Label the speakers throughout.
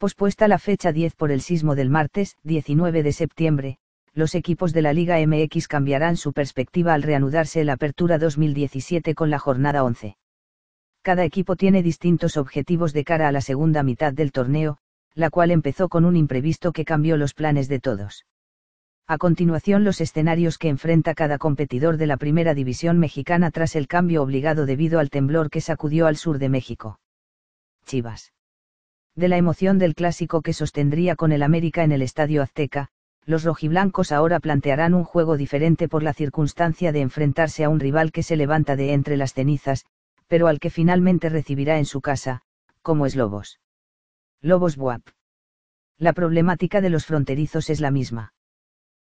Speaker 1: Pospuesta la fecha 10 por el sismo del martes, 19 de septiembre, los equipos de la Liga MX cambiarán su perspectiva al reanudarse la Apertura 2017 con la jornada 11. Cada equipo tiene distintos objetivos de cara a la segunda mitad del torneo, la cual empezó con un imprevisto que cambió los planes de todos. A continuación los escenarios que enfrenta cada competidor de la primera división mexicana tras el cambio obligado debido al temblor que sacudió al sur de México. Chivas. De la emoción del clásico que sostendría con el América en el Estadio Azteca, los rojiblancos ahora plantearán un juego diferente por la circunstancia de enfrentarse a un rival que se levanta de entre las cenizas, pero al que finalmente recibirá en su casa, como es Lobos. Lobos Buap. La problemática de los fronterizos es la misma.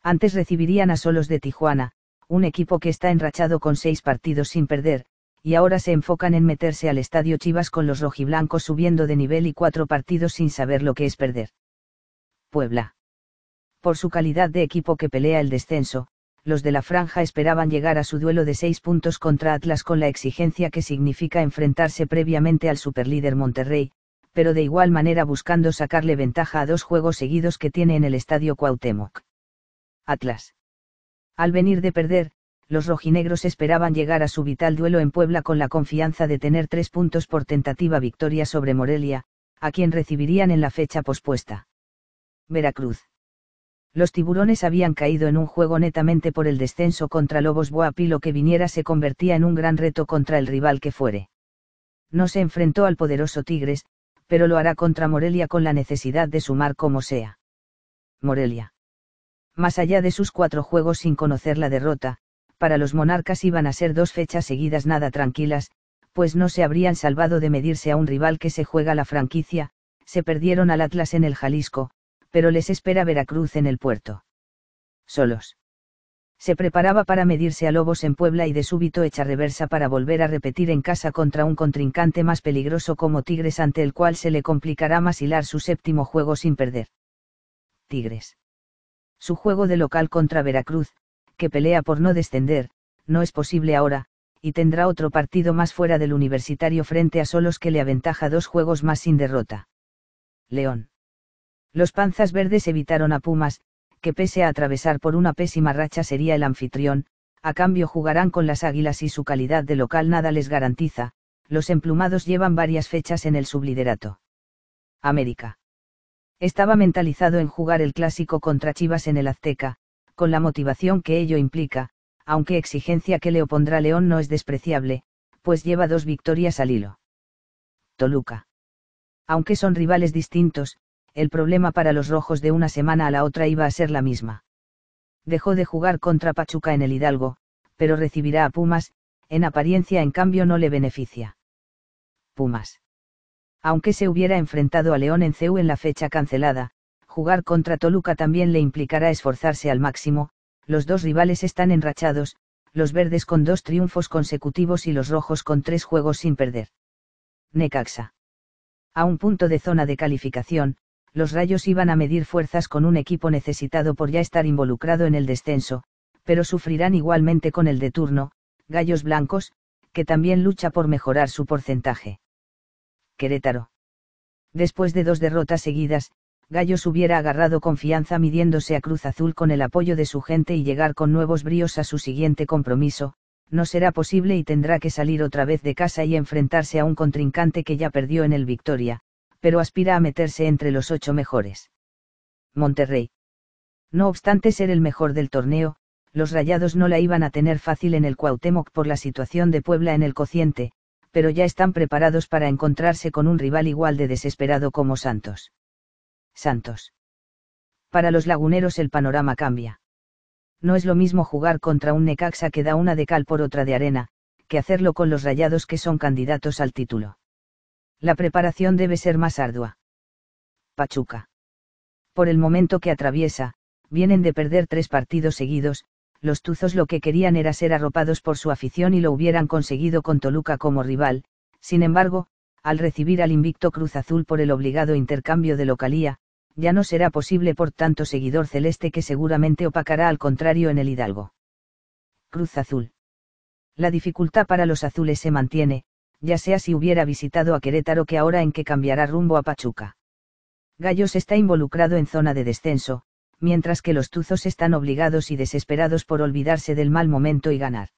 Speaker 1: Antes recibirían a Solos de Tijuana, un equipo que está enrachado con seis partidos sin perder, y ahora se enfocan en meterse al estadio Chivas con los rojiblancos subiendo de nivel y cuatro partidos sin saber lo que es perder. Puebla. Por su calidad de equipo que pelea el descenso, los de la franja esperaban llegar a su duelo de seis puntos contra Atlas con la exigencia que significa enfrentarse previamente al superlíder Monterrey, pero de igual manera buscando sacarle ventaja a dos juegos seguidos que tiene en el estadio Cuauhtémoc. Atlas. Al venir de perder, los rojinegros esperaban llegar a su vital duelo en Puebla con la confianza de tener tres puntos por tentativa victoria sobre Morelia, a quien recibirían en la fecha pospuesta. Veracruz. Los tiburones habían caído en un juego netamente por el descenso contra Lobos Boapi, lo que viniera se convertía en un gran reto contra el rival que fuere. No se enfrentó al poderoso Tigres, pero lo hará contra Morelia con la necesidad de sumar como sea. Morelia. Más allá de sus cuatro juegos sin conocer la derrota, para los monarcas iban a ser dos fechas seguidas nada tranquilas, pues no se habrían salvado de medirse a un rival que se juega la franquicia, se perdieron al Atlas en el Jalisco, pero les espera Veracruz en el puerto. Solos. Se preparaba para medirse a Lobos en Puebla y de súbito echa reversa para volver a repetir en casa contra un contrincante más peligroso como Tigres ante el cual se le complicará más hilar su séptimo juego sin perder. Tigres. Su juego de local contra Veracruz, que pelea por no descender, no es posible ahora, y tendrá otro partido más fuera del universitario frente a Solos que le aventaja dos juegos más sin derrota. León. Los panzas verdes evitaron a Pumas, que pese a atravesar por una pésima racha sería el anfitrión, a cambio jugarán con las águilas y su calidad de local nada les garantiza, los emplumados llevan varias fechas en el subliderato. América. Estaba mentalizado en jugar el clásico contra Chivas en el Azteca, con la motivación que ello implica, aunque exigencia que le opondrá León no es despreciable, pues lleva dos victorias al hilo. Toluca. Aunque son rivales distintos, el problema para los rojos de una semana a la otra iba a ser la misma. Dejó de jugar contra Pachuca en el Hidalgo, pero recibirá a Pumas, en apariencia en cambio no le beneficia. Pumas. Aunque se hubiera enfrentado a León en CEU en la fecha cancelada, jugar contra Toluca también le implicará esforzarse al máximo, los dos rivales están enrachados, los verdes con dos triunfos consecutivos y los rojos con tres juegos sin perder. Necaxa. A un punto de zona de calificación, los rayos iban a medir fuerzas con un equipo necesitado por ya estar involucrado en el descenso, pero sufrirán igualmente con el de turno, Gallos Blancos, que también lucha por mejorar su porcentaje. Querétaro. Después de dos derrotas seguidas, Gallos hubiera agarrado confianza midiéndose a Cruz Azul con el apoyo de su gente y llegar con nuevos bríos a su siguiente compromiso, no será posible y tendrá que salir otra vez de casa y enfrentarse a un contrincante que ya perdió en el Victoria, pero aspira a meterse entre los ocho mejores. Monterrey. No obstante ser el mejor del torneo, los rayados no la iban a tener fácil en el Cuauhtémoc por la situación de Puebla en el cociente, pero ya están preparados para encontrarse con un rival igual de desesperado como Santos. Santos. Para los laguneros el panorama cambia. No es lo mismo jugar contra un Necaxa que da una de cal por otra de arena, que hacerlo con los rayados que son candidatos al título. La preparación debe ser más ardua. Pachuca. Por el momento que atraviesa, vienen de perder tres partidos seguidos, los Tuzos lo que querían era ser arropados por su afición y lo hubieran conseguido con Toluca como rival, sin embargo, al recibir al invicto Cruz Azul por el obligado intercambio de localía, ya no será posible por tanto seguidor celeste que seguramente opacará al contrario en el Hidalgo. Cruz Azul. La dificultad para los azules se mantiene, ya sea si hubiera visitado a Querétaro que ahora en que cambiará rumbo a Pachuca. Gallos está involucrado en zona de descenso, mientras que los tuzos están obligados y desesperados por olvidarse del mal momento y ganar.